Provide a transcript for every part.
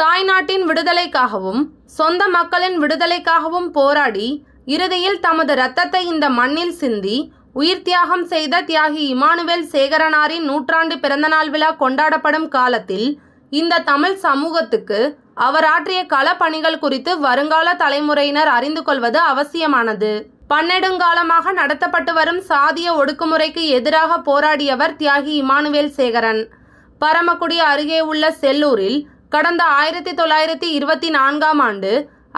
தாய்நாட்டின் விடுதலைக்காகவும் சொந்த மக்களின் விடுதலைக்காகவும் போராடி இறுதியில் தமது இரத்தத்தை இந்த மண்ணில் சிந்தி உயிர் தியாகம் செய்த தியாகி இமானுவேல் சேகரனாரின் நூற்றாண்டு பிறந்தநாள் விழா கொண்டாடப்படும் காலத்தில் இந்த தமிழ் சமூகத்துக்கு அவர் ஆற்றிய கள பணிகள் குறித்து வருங்கால தலைமுறையினர் அறிந்து கொள்வது அவசியமானது பன்னெடுங்காலமாக நடத்தப்பட்டு வரும் சாதிய ஒடுக்குமுறைக்கு எதிராக போராடியவர் தியாகி இமானுவேல் சேகரன் பரமக்குடி அருகே உள்ள செல்லூரில் கடந்த ஆயிரத்தி தொள்ளாயிரத்தி இருபத்தி நான்காம் ஆண்டு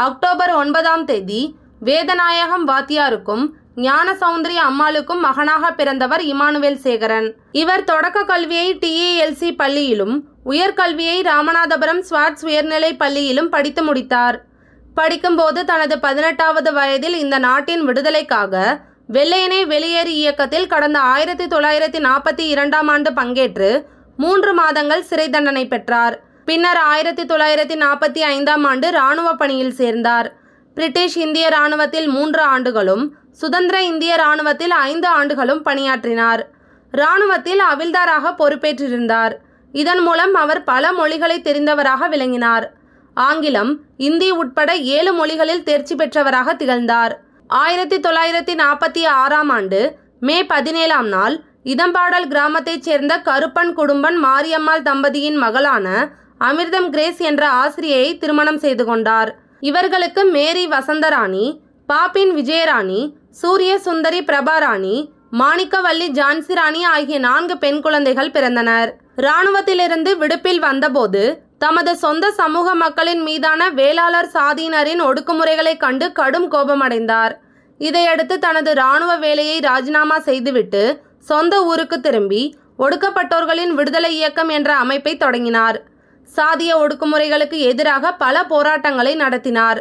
அக்டோபர் ஒன்பதாம் தேதி வேதநாயகம் வாத்தியாருக்கும் ஞான சௌந்தரி அம்மாளுக்கும் மகனாக பிறந்தவர் இமானுவேல் சேகரன் இவர் தொடக்க கல்வியை டிஏஎல்சி பள்ளியிலும் உயர்கல்வியை ராமநாதபுரம் ஸ்வாட்ஸ் உயர்நிலை பள்ளியிலும் படித்து முடித்தார் படிக்கும்போது தனது பதினெட்டாவது வயதில் இந்த நாட்டின் விடுதலைக்காக வெள்ளையனை வெளியேறு இயக்கத்தில் கடந்த ஆயிரத்தி தொள்ளாயிரத்தி நாற்பத்தி இரண்டாம் ஆண்டு பங்கேற்று மூன்று மாதங்கள் சிறை தண்டனை பெற்றார் பின்னர் ஆயிரத்தி தொள்ளாயிரத்தி நாற்பத்தி ஐந்தாம் ஆண்டு இராணுவ பணியில் சேர்ந்தார் பிரிட்டிஷ் இந்திய இராணுவத்தில் மூன்று ஆண்டுகளும் சுதந்திர இந்திய இராணுவத்தில் ஐந்து ஆண்டுகளும் பணியாற்றினார் இராணுவத்தில் அவில்தாராக பொறுப்பேற்றிருந்தார் இதன் மூலம் அவர் பல மொழிகளை தெரிந்தவராக விளங்கினார் ஆங்கிலம் இந்தி உட்பட ஏழு மொழிகளில் தேர்ச்சி பெற்றவராக திகழ்ந்தார் ஆயிரத்தி தொள்ளாயிரத்தி நாற்பத்தி ஆறாம் ஆண்டு மே பதினேழாம் நாள் இதம்பாடல் கிராமத்தைச் சேர்ந்த கருப்பன் குடும்பன் மாரியம்மாள் தம்பதியின் மகளான அமிர்தம் கிரேஸ் என்ற ஆசிரியை திருமணம் செய்து கொண்டார் இவர்களுக்கு மேரி வசந்தராணி பாப்பின் விஜயராணி சூரிய சுந்தரி பிரபாராணி மாணிக்கவல்லி ஜான்சி ராணி ஆகிய நான்கு பெண் குழந்தைகள் பிறந்தனர் இராணுவத்திலிருந்து விடுப்பில் வந்தபோது தமது சொந்த சமூக மக்களின் மீதான வேளாளர் சாதியினரின் ஒடுக்குமுறைகளை கண்டு கடும் கோபமடைந்தார் இதையடுத்து தனது இராணுவ வேலையை ராஜினாமா செய்துவிட்டு சொந்த ஊருக்கு திரும்பி ஒடுக்கப்பட்டோர்களின் விடுதலை இயக்கம் என்ற அமைப்பை தொடங்கினார் சாதிய ஒடுக்குமுறைகளுக்கு எதிராக பல போராட்டங்களை நடத்தினார்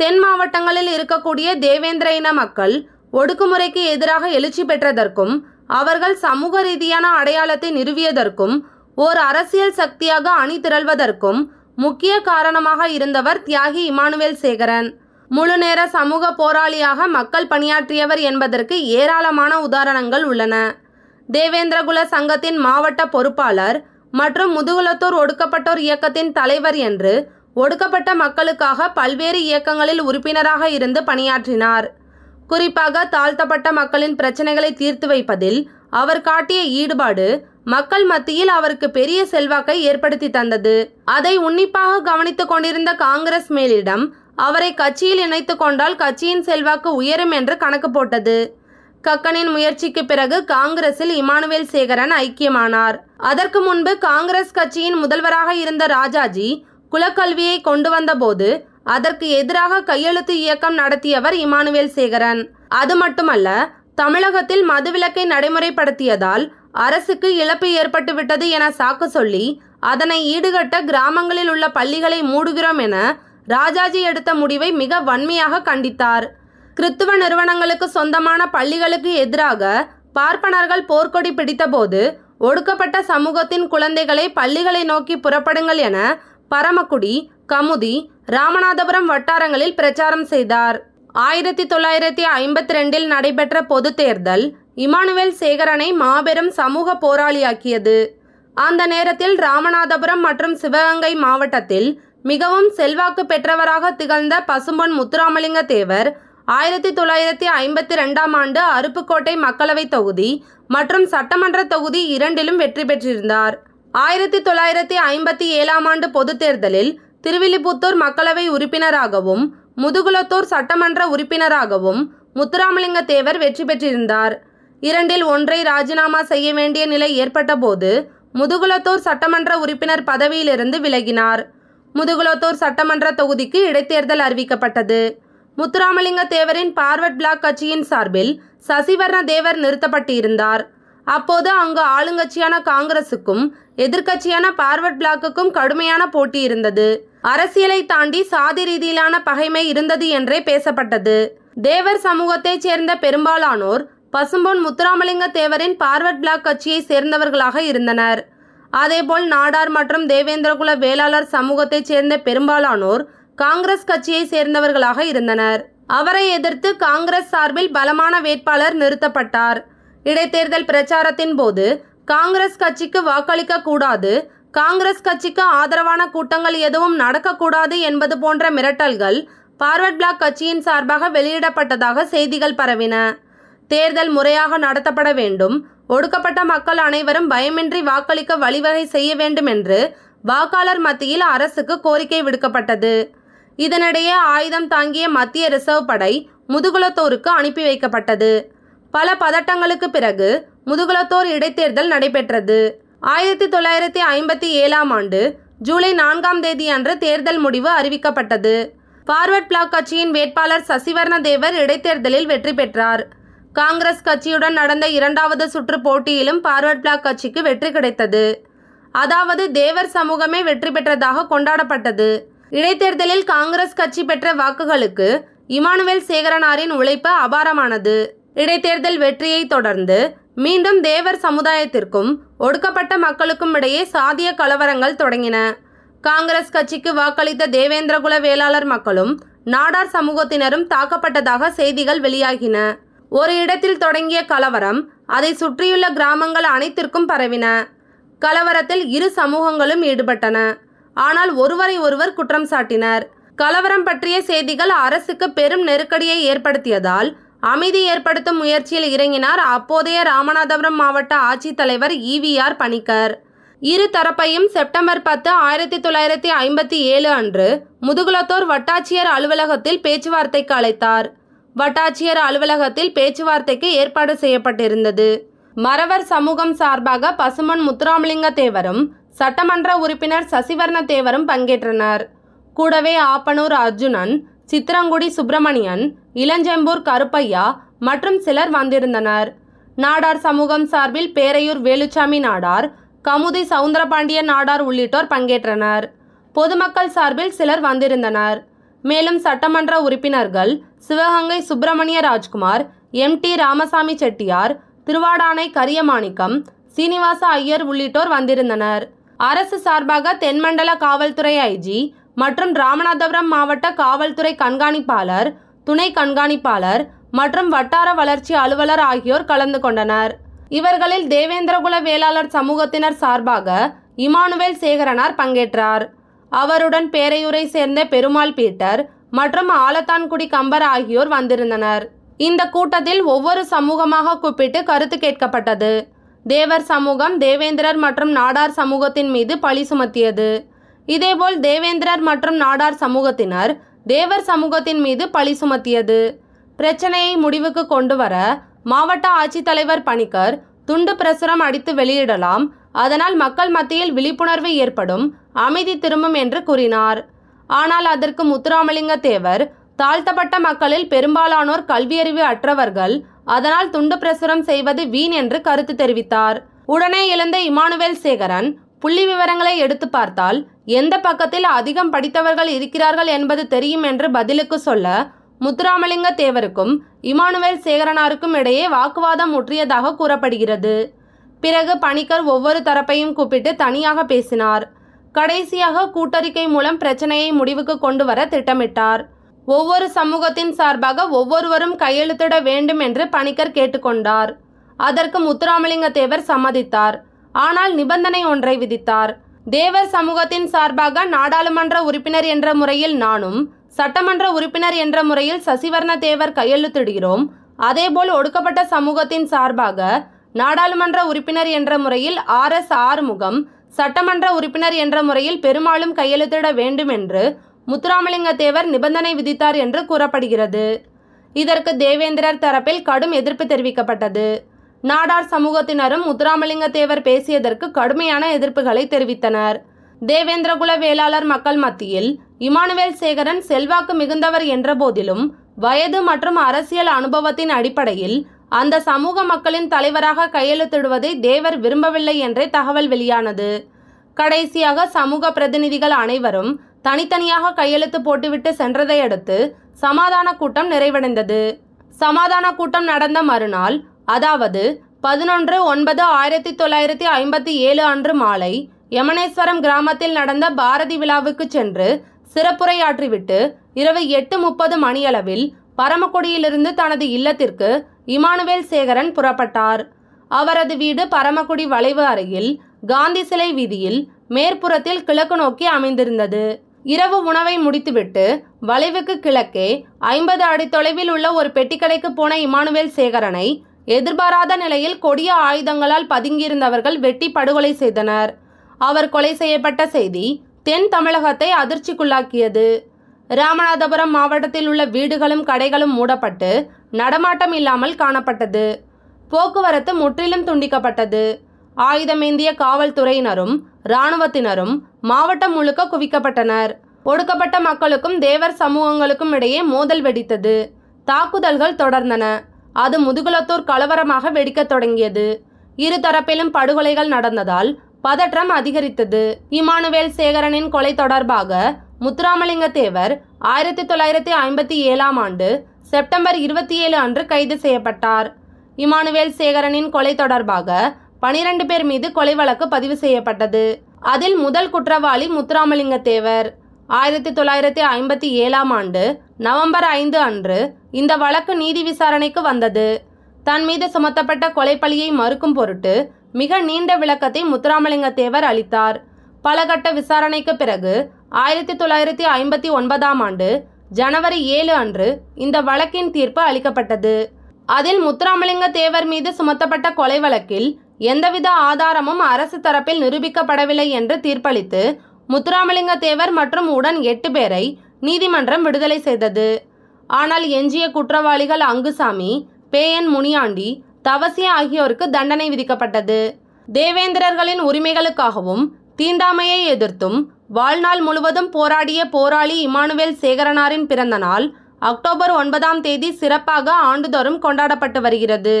தென் மாவட்டங்களில் இருக்கக்கூடிய தேவேந்திர இன மக்கள் ஒடுக்குமுறைக்கு எதிராக எழுச்சி பெற்றதற்கும் அவர்கள் சமூக ரீதியான அடையாளத்தை நிறுவியதற்கும் ஓர் அரசியல் சக்தியாக அணி திரள்வதற்கும் முக்கிய காரணமாக இருந்தவர் தியாகி இமானுவேல் சேகரன் முழுநேர சமூக போராளியாக மக்கள் பணியாற்றியவர் என்பதற்கு ஏராளமான உதாரணங்கள் உள்ளன தேவேந்திரகுல சங்கத்தின் மாவட்ட பொறுப்பாளர் மற்றும் முதுகுலத்தோர் ஒடுக்கப்பட்டோர் இயக்கத்தின் தலைவர் என்று ஒடுக்கப்பட்ட மக்களுக்காக பல்வேறு இயக்கங்களில் உறுப்பினராக இருந்து பணியாற்றினார் குறிப்பாக தாழ்த்தப்பட்ட மக்களின் பிரச்சனைகளை தீர்த்து வைப்பதில் அவர் காட்டிய ஈடுபாடு மக்கள் மத்தியில் அவருக்கு பெரிய செல்வாக்கை ஏற்படுத்தி தந்தது அதை உன்னிப்பாக கவனித்துக் கொண்டிருந்த காங்கிரஸ் மேலிடம் அவரை கட்சியில் இணைத்துக் கொண்டால் கட்சியின் செல்வாக்கு உயரும் என்று கணக்கு போட்டது கக்கனின் முயற்சிக்கு பிறகு காங்கிரஸில் இமானுவேல் சேகரன் ஐக்கியமானார் அதற்கு முன்பு காங்கிரஸ் கட்சியின் முதல்வராக இருந்த ராஜாஜி குலக்கல்வியை கொண்டு வந்தபோது அதற்கு எதிராக கையெழுத்து இயக்கம் நடத்தியவர் இமானுவேல் சேகரன் அது மட்டுமல்ல தமிழகத்தில் மதுவிலக்கை நடைமுறைப்படுத்தியதால் அரசுக்கு இழப்பு ஏற்பட்டுவிட்டது என சாக்கு சொல்லி அதனை ஈடுகட்ட கிராமங்களில் உள்ள பள்ளிகளை மூடுகிறோம் என ராஜாஜி எடுத்த முடிவை மிக வன்மையாக கண்டித்தார் கிறித்துவ நிறுவனங்களுக்கு சொந்தமான பள்ளிகளுக்கு எதிராக பார்ப்பனர்கள் போர்க்கொடி பிடித்தபோது ஒடுக்கப்பட்ட சமூகத்தின் குழந்தைகளை பள்ளிகளை நோக்கி புறப்படுங்கள் என பரமக்குடி கமுதி ராமநாதபுரம் வட்டாரங்களில் பிரச்சாரம் செய்தார் ஆயிரத்தி தொள்ளாயிரத்தி ஐம்பத்தி ரெண்டில் நடைபெற்ற பொது தேர்தல் இமானுவேல் சேகரனை மாபெரும் சமூக போராளியாக்கியது அந்த நேரத்தில் ராமநாதபுரம் மற்றும் சிவகங்கை மாவட்டத்தில் மிகவும் செல்வாக்கு பெற்றவராக திகழ்ந்த பசும்பொன் முத்துராமலிங்க தேவர் ஆயிரத்தி தொள்ளாயிரத்தி ஐம்பத்தி ரெண்டாம் ஆண்டு அருப்புக்கோட்டை மக்களவைத் தொகுதி மற்றும் சட்டமன்ற தொகுதி இரண்டிலும் வெற்றி பெற்றிருந்தார் ஆயிரத்தி தொள்ளாயிரத்தி ஐம்பத்தி ஏழாம் ஆண்டு பொதுத் தேர்தலில் திருவில்லிபுத்தூர் மக்களவை உறுப்பினராகவும் முதுகுலத்தூர் சட்டமன்ற உறுப்பினராகவும் முத்துராமலிங்க தேவர் வெற்றி பெற்றிருந்தார் இரண்டில் ஒன்றை ராஜினாமா செய்ய வேண்டிய நிலை ஏற்பட்டபோது முதுகுலத்தூர் சட்டமன்ற உறுப்பினர் பதவியிலிருந்து விலகினார் முதுகுலத்தூர் சட்டமன்ற தொகுதிக்கு இடைத்தேர்தல் அறிவிக்கப்பட்டது முத்துராமலிங்க தேவரின் பார்வர்ட் பிளாக் கட்சியின் சார்பில் சசிவர்ண தேவர் நிறுத்தப்பட்டிருந்தார் அப்போது அங்கு ஆளுங்கட்சியான காங்கிரசுக்கும் எதிர்க்கட்சியான பார்வர்ட் பிளாக்குக்கும் கடுமையான போட்டி இருந்தது அரசியலை தாண்டி சாதி ரீதியிலான பகைமை இருந்தது என்றே பேசப்பட்டது தேவர் சமூகத்தைச் சேர்ந்த பெரும்பாலானோர் பசும்பொன் முத்துராமலிங்க தேவரின் பார்வர்ட் பிளாக் கட்சியை சேர்ந்தவர்களாக இருந்தனர் அதேபோல் நாடார் மற்றும் தேவேந்திரகுல வேளாளர் சமூகத்தைச் சேர்ந்த பெரும்பாலானோர் காங்கிரஸ் கட்சியை சேர்ந்தவர்களாக இருந்தனர் அவரை எதிர்த்து காங்கிரஸ் சார்பில் பலமான வேட்பாளர் நிறுத்தப்பட்டார் இடைத்தேர்தல் பிரச்சாரத்தின் போது காங்கிரஸ் கட்சிக்கு வாக்களிக்க கூடாது காங்கிரஸ் கட்சிக்கு ஆதரவான கூட்டங்கள் எதுவும் நடக்கக்கூடாது என்பது போன்ற மிரட்டல்கள் பார்வர்ட் பிளாக் கட்சியின் சார்பாக வெளியிடப்பட்டதாக செய்திகள் பரவின தேர்தல் முறையாக நடத்தப்பட வேண்டும் ஒடுக்கப்பட்ட மக்கள் அனைவரும் பயமின்றி வாக்களிக்க வழிவகை செய்ய வேண்டும் என்று வாக்காளர் மத்தியில் அரசுக்கு கோரிக்கை விடுக்கப்பட்டது இதனிடையே ஆயுதம் தாங்கிய மத்திய ரிசர்வ் படை முதுகுலத்தோருக்கு அனுப்பி வைக்கப்பட்டது பல பதட்டங்களுக்கு பிறகு முதுகுலத்தோர் இடைத்தேர்தல் நடைபெற்றது ஆயிரத்தி தொள்ளாயிரத்தி ஐம்பத்தி ஏழாம் ஆண்டு ஜூலை நான்காம் தேதி அன்று தேர்தல் முடிவு அறிவிக்கப்பட்டது பார்வர்ட் பிளாக் கட்சியின் வேட்பாளர் சசிவர்ண தேவர் இடைத்தேர்தலில் வெற்றி பெற்றார் காங்கிரஸ் கட்சியுடன் நடந்த இரண்டாவது சுற்று போட்டியிலும் பார்வர்ட் பிளாக் கட்சிக்கு வெற்றி கிடைத்தது அதாவது தேவர் சமூகமே வெற்றி பெற்றதாக கொண்டாடப்பட்டது இடைத்தேர்தலில் காங்கிரஸ் கட்சி பெற்ற வாக்குகளுக்கு இமானுவேல் சேகரனாரின் உழைப்பு அபாரமானது இடைத்தேர்தல் வெற்றியை தொடர்ந்து மீண்டும் தேவர் சமுதாயத்திற்கும் ஒடுக்கப்பட்ட மக்களுக்கும் இடையே சாதிய கலவரங்கள் தொடங்கின காங்கிரஸ் கட்சிக்கு வாக்களித்த தேவேந்திரகுல வேளாளர் மக்களும் நாடார் சமூகத்தினரும் தாக்கப்பட்டதாக செய்திகள் வெளியாகின ஒரு இடத்தில் தொடங்கிய கலவரம் அதை சுற்றியுள்ள கிராமங்கள் அனைத்திற்கும் பரவின கலவரத்தில் இரு சமூகங்களும் ஈடுபட்டன ஆனால் ஒருவரை ஒருவர் குற்றம் சாட்டினர் கலவரம் பற்றிய செய்திகள் அரசுக்கு பெரும் நெருக்கடியை ஏற்படுத்தியதால் அமைதி ஏற்படுத்தும் முயற்சியில் இறங்கினார் அப்போதைய ராமநாதபுரம் மாவட்ட ஆட்சித்தலைவர் இவிஆர் பணிக்கர் இரு தரப்பையும் செப்டம்பர் பத்து ஆயிரத்தி தொள்ளாயிரத்தி ஐம்பத்தி ஏழு அன்று முதுகுலத்தோர் வட்டாட்சியர் அலுவலகத்தில் பேச்சுவார்த்தைக்கு அழைத்தார் வட்டாட்சியர் அலுவலகத்தில் பேச்சுவார்த்தைக்கு ஏற்பாடு செய்யப்பட்டிருந்தது மறவர் சமூகம் சார்பாக பசுமன் முத்துராமலிங்க தேவரும் சட்டமன்ற உறுப்பினர் சசிவர்ணத்தேவரும் பங்கேற்றனர் கூடவே ஆப்பனூர் அர்ஜுனன் சித்திரங்குடி சுப்பிரமணியன் இளஞ்செம்பூர் கருப்பையா மற்றும் சிலர் வந்திருந்தனர் நாடார் சமூகம் சார்பில் பேரையூர் வேலுச்சாமி நாடார் கமுதி சவுந்தரபாண்டிய நாடார் உள்ளிட்டோர் பங்கேற்றனர் பொதுமக்கள் சார்பில் சிலர் வந்திருந்தனர் மேலும் சட்டமன்ற உறுப்பினர்கள் சிவகங்கை சுப்பிரமணிய ராஜ்குமார் எம் டி ராமசாமி செட்டியார் திருவாடானை கரியமாணிக்கம் சீனிவாச ஐயர் உள்ளிட்டோர் வந்திருந்தனர் அரசு சார்பாக தென்மண்டல காவல்துறை ஐஜி மற்றும் ராமநாதபுரம் மாவட்ட காவல்துறை கண்காணிப்பாளர் துணை கண்காணிப்பாளர் மற்றும் வட்டார வளர்ச்சி அலுவலர் ஆகியோர் கலந்து கொண்டனர் இவர்களில் தேவேந்திரகுல வேளாளர் சமூகத்தினர் சார்பாக இமானுவேல் சேகரனார் பங்கேற்றார் அவருடன் பேரையூரை சேர்ந்த பெருமாள் பீட்டர் மற்றும் ஆலத்தான்குடி கம்பர் ஆகியோர் வந்திருந்தனர் இந்த கூட்டத்தில் ஒவ்வொரு சமூகமாக கூப்பிட்டு கருத்து கேட்கப்பட்டது தேவர் சமூகம் தேவேந்திரர் மற்றும் நாடார் சமூகத்தின் மீது பழி சுமத்தியது இதேபோல் தேவேந்திரர் மற்றும் நாடார் சமூகத்தினர் தேவர் சமூகத்தின் மீது பழி சுமத்தியது பிரச்சனையை முடிவுக்கு கொண்டு வர மாவட்ட ஆட்சித்தலைவர் பணிக்கர் துண்டு பிரசுரம் அடித்து வெளியிடலாம் அதனால் மக்கள் மத்தியில் விழிப்புணர்வு ஏற்படும் அமைதி திரும்பும் என்று கூறினார் ஆனால் அதற்கு முத்துராமலிங்க தேவர் தாழ்த்தப்பட்ட மக்களில் பெரும்பாலானோர் கல்வியறிவு அற்றவர்கள் அதனால் துண்டு பிரசுரம் செய்வது வீண் என்று கருத்து தெரிவித்தார் உடனே எழுந்த இமானுவேல் சேகரன் புள்ளி விவரங்களை எடுத்து பார்த்தால் எந்த பக்கத்தில் அதிகம் படித்தவர்கள் இருக்கிறார்கள் என்பது தெரியும் என்று பதிலுக்கு சொல்ல முத்துராமலிங்க தேவருக்கும் இமானுவேல் சேகரனாருக்கும் இடையே வாக்குவாதம் முற்றியதாக கூறப்படுகிறது பிறகு பணிக்கர் ஒவ்வொரு தரப்பையும் கூப்பிட்டு தனியாக பேசினார் கடைசியாக கூட்டறிக்கை மூலம் பிரச்சனையை முடிவுக்கு கொண்டு வர திட்டமிட்டார் ஒவ்வொரு சமூகத்தின் சார்பாக ஒவ்வொருவரும் கையெழுத்திட வேண்டும் என்று பணிக்கர் கேட்டுக்கொண்டார் அதற்கு முத்துராமலிங்க தேவர் சம்மதித்தார் ஆனால் நிபந்தனை ஒன்றை விதித்தார் தேவர் சமூகத்தின் சார்பாக நாடாளுமன்ற உறுப்பினர் என்ற முறையில் நானும் சட்டமன்ற உறுப்பினர் என்ற முறையில் சசிவர்ண தேவர் கையெழுத்திடுகிறோம் அதேபோல் ஒடுக்கப்பட்ட சமூகத்தின் சார்பாக நாடாளுமன்ற உறுப்பினர் என்ற முறையில் ஆர் எஸ் ஆறுமுகம் சட்டமன்ற உறுப்பினர் என்ற முறையில் பெருமாளும் கையெழுத்திட வேண்டும் என்று முத்துராமலிங்க தேவர் நிபந்தனை விதித்தார் என்று கூறப்படுகிறது இதற்கு தேவேந்திரர் தரப்பில் கடும் எதிர்ப்பு தெரிவிக்கப்பட்டது நாடார் சமூகத்தினரும் முத்துராமலிங்க தேவர் பேசியதற்கு கடுமையான எதிர்ப்புகளை தெரிவித்தனர் தேவேந்திரகுல வேளாளர் மக்கள் மத்தியில் இமானுவேல் சேகரன் செல்வாக்கு மிகுந்தவர் என்ற போதிலும் வயது மற்றும் அரசியல் அனுபவத்தின் அடிப்படையில் அந்த சமூக மக்களின் தலைவராக கையெழுத்திடுவதை தேவர் விரும்பவில்லை என்றே தகவல் வெளியானது கடைசியாக சமூக பிரதிநிதிகள் அனைவரும் தனித்தனியாக கையெழுத்து போட்டுவிட்டு சென்றதை அடுத்து சமாதான கூட்டம் நிறைவடைந்தது சமாதான கூட்டம் நடந்த மறுநாள் அதாவது பதினொன்று ஒன்பது ஆயிரத்தி தொள்ளாயிரத்தி ஐம்பத்தி ஏழு அன்று மாலை யமனேஸ்வரம் கிராமத்தில் நடந்த பாரதி விழாவுக்கு சென்று சிறப்புரையாற்றிவிட்டு இரவு எட்டு முப்பது மணியளவில் பரமக்குடியிலிருந்து தனது இல்லத்திற்கு இமானுவேல் சேகரன் புறப்பட்டார் அவரது வீடு பரமக்குடி வளைவு அருகில் காந்தி சிலை வீதியில் மேற்புறத்தில் கிழக்கு நோக்கி அமைந்திருந்தது இரவு உணவை முடித்துவிட்டு வளைவுக்கு கிழக்கே ஐம்பது அடி தொலைவில் உள்ள ஒரு பெட்டிக்கடைக்கு போன இமானுவேல் சேகரனை எதிர்பாராத நிலையில் கொடிய ஆயுதங்களால் பதுங்கியிருந்தவர்கள் வெட்டி படுகொலை செய்தனர் அவர் கொலை செய்யப்பட்ட செய்தி தென் தமிழகத்தை அதிர்ச்சிக்குள்ளாக்கியது ராமநாதபுரம் மாவட்டத்தில் உள்ள வீடுகளும் கடைகளும் மூடப்பட்டு நடமாட்டம் இல்லாமல் காணப்பட்டது போக்குவரத்து முற்றிலும் துண்டிக்கப்பட்டது ஆயுதமேந்திய காவல்துறையினரும் இராணுவத்தினரும் மாவட்டம் முழுக்க குவிக்கப்பட்டனர் ஒடுக்கப்பட்ட மக்களுக்கும் தேவர் சமூகங்களுக்கும் இடையே மோதல் வெடித்தது தாக்குதல்கள் தொடர்ந்தன அது முதுகுலத்தூர் கலவரமாக வெடிக்கத் தொடங்கியது இருதரப்பிலும் படுகொலைகள் நடந்ததால் பதற்றம் அதிகரித்தது இமானுவேல் சேகரனின் கொலை தொடர்பாக முத்துராமலிங்க தேவர் ஆயிரத்தி தொள்ளாயிரத்தி ஐம்பத்தி ஏழாம் ஆண்டு செப்டம்பர் இருபத்தி ஏழு அன்று கைது செய்யப்பட்டார் இமானுவேல் சேகரனின் கொலை தொடர்பாக பனிரெண்டு பேர் மீது கொலை வழக்கு பதிவு செய்யப்பட்டது அதில் முதல் குற்றவாளி முத்துராமலிங்க தேவர் ஆயிரத்தி தொள்ளாயிரத்தி ஐம்பத்தி ஏழாம் ஆண்டு நவம்பர் ஐந்து அன்று இந்த வழக்கு நீதி விசாரணைக்கு வந்தது தன் மீது சுமத்தப்பட்ட கொலைப்பழியை மறுக்கும் பொருட்டு மிக நீண்ட விளக்கத்தை முத்துராமலிங்க தேவர் அளித்தார் பல கட்ட விசாரணைக்கு பிறகு ஆயிரத்தி தொள்ளாயிரத்தி ஐம்பத்தி ஒன்பதாம் ஆண்டு ஜனவரி ஏழு அன்று இந்த வழக்கின் தீர்ப்பு அளிக்கப்பட்டது அதில் முத்துராமலிங்க தேவர் மீது சுமத்தப்பட்ட கொலை வழக்கில் எந்தவித ஆதாரமும் அரசு தரப்பில் நிரூபிக்கப்படவில்லை என்று தீர்ப்பளித்து முத்துராமலிங்க தேவர் மற்றும் உடன் எட்டு பேரை நீதிமன்றம் விடுதலை செய்தது ஆனால் எஞ்சிய குற்றவாளிகள் அங்குசாமி பேயன் முனியாண்டி தவசிய ஆகியோருக்கு தண்டனை விதிக்கப்பட்டது தேவேந்திரர்களின் உரிமைகளுக்காகவும் தீண்டாமையை எதிர்த்தும் வாழ்நாள் முழுவதும் போராடிய போராளி இமானுவேல் சேகரனாரின் பிறந்தநாள் அக்டோபர் ஒன்பதாம் தேதி சிறப்பாக ஆண்டுதோறும் கொண்டாடப்பட்டு வருகிறது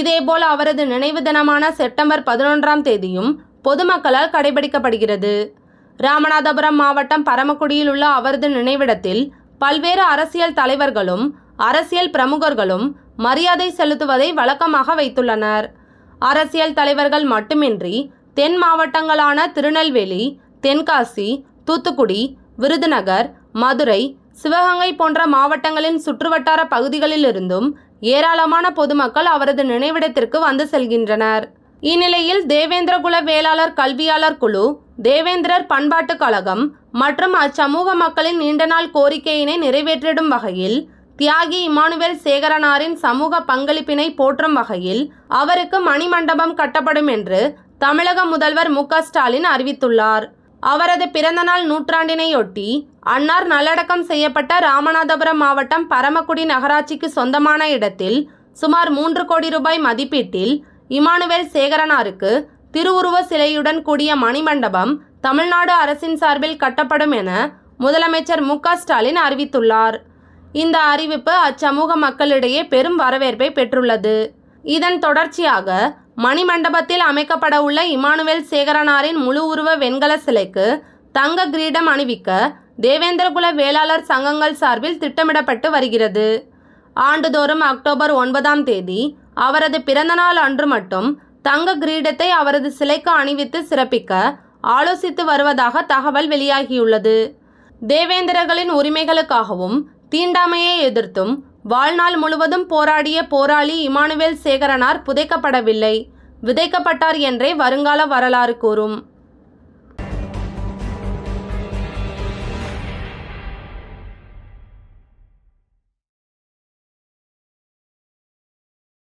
இதேபோல் அவரது நினைவு தினமான செப்டம்பர் பதினொன்றாம் தேதியும் பொதுமக்களால் கடைபிடிக்கப்படுகிறது ராமநாதபுரம் மாவட்டம் பரமக்குடியில் உள்ள அவரது நினைவிடத்தில் பல்வேறு அரசியல் தலைவர்களும் அரசியல் பிரமுகர்களும் மரியாதை செலுத்துவதை வழக்கமாக வைத்துள்ளனர் அரசியல் தலைவர்கள் மட்டுமின்றி தென் மாவட்டங்களான திருநெல்வேலி தென்காசி தூத்துக்குடி விருதுநகர் மதுரை சிவகங்கை போன்ற மாவட்டங்களின் சுற்றுவட்டார பகுதிகளிலிருந்தும் ஏராளமான பொதுமக்கள் அவரது நினைவிடத்திற்கு வந்து செல்கின்றனர் இந்நிலையில் தேவேந்திரகுல வேளாளர் கல்வியாளர் குழு தேவேந்திரர் பண்பாட்டுக் கழகம் மற்றும் அச்சமூக மக்களின் நீண்ட நாள் கோரிக்கையினை நிறைவேற்றிடும் வகையில் தியாகி இமானுவேல் சேகரனாரின் சமூக பங்களிப்பினை போற்றும் வகையில் அவருக்கு மணிமண்டபம் கட்டப்படும் என்று தமிழக முதல்வர் மு ஸ்டாலின் அறிவித்துள்ளார் அவரது பிறந்தநாள் நூற்றாண்டினையொட்டி அன்னார் நல்லடக்கம் செய்யப்பட்ட ராமநாதபுரம் மாவட்டம் பரமக்குடி நகராட்சிக்கு சொந்தமான இடத்தில் சுமார் மூன்று கோடி ரூபாய் மதிப்பீட்டில் இமானுவேல் சேகரனாருக்கு திருவுருவ சிலையுடன் கூடிய மணிமண்டபம் தமிழ்நாடு அரசின் சார்பில் கட்டப்படும் என முதலமைச்சர் மு ஸ்டாலின் அறிவித்துள்ளார் இந்த அறிவிப்பு அச்சமூக மக்களிடையே பெரும் வரவேற்பை பெற்றுள்ளது இதன் தொடர்ச்சியாக மணிமண்டபத்தில் அமைக்கப்படவுள்ள இமானுவேல் சேகரனாரின் முழு உருவ வெண்கல சிலைக்கு தங்க கிரீடம் அணிவிக்க தேவேந்திரகுல வேளாளர் சங்கங்கள் சார்பில் திட்டமிடப்பட்டு வருகிறது ஆண்டுதோறும் அக்டோபர் ஒன்பதாம் தேதி அவரது பிறந்தநாள் அன்று மட்டும் தங்க கிரீடத்தை அவரது சிலைக்கு அணிவித்து சிறப்பிக்க ஆலோசித்து வருவதாக தகவல் வெளியாகியுள்ளது தேவேந்திரர்களின் உரிமைகளுக்காகவும் தீண்டாமையை எதிர்த்தும் வாழ்நாள் முழுவதும் போராடிய போராளி இமானுவேல் சேகரனார் புதைக்கப்படவில்லை விதைக்கப்பட்டார் என்றே வருங்கால வரலாறு கூறும்